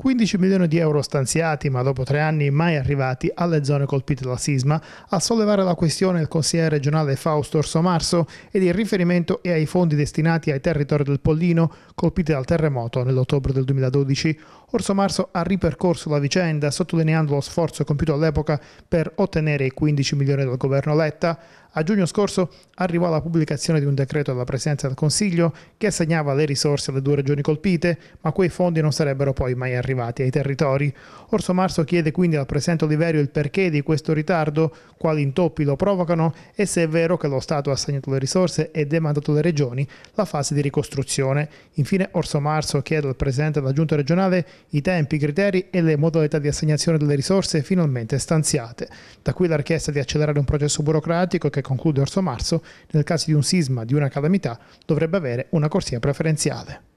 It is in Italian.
15 milioni di euro stanziati, ma dopo tre anni mai arrivati, alle zone colpite dal sisma. A sollevare la questione il consigliere regionale Fausto Orso Marso ed il riferimento è ai fondi destinati ai territori del Pollino colpiti dal terremoto nell'ottobre del 2012. Orso Marso ha ripercorso la vicenda sottolineando lo sforzo compiuto all'epoca per ottenere i 15 milioni dal governo Letta. A giugno scorso arrivò la pubblicazione di un decreto della Presidenza del Consiglio che assegnava le risorse alle due regioni colpite, ma quei fondi non sarebbero poi mai arrivati ai territori. Orso Marso chiede quindi al Presidente Oliverio il perché di questo ritardo, quali intoppi lo provocano e se è vero che lo Stato ha assegnato le risorse e demandato alle regioni la fase di ricostruzione. Infine Orso Marso chiede al Presidente della Giunta regionale i tempi, i criteri e le modalità di assegnazione delle risorse finalmente stanziate. Da qui la richiesta di accelerare un processo burocratico che conclude verso marzo, nel caso di un sisma, di una calamità, dovrebbe avere una corsia preferenziale.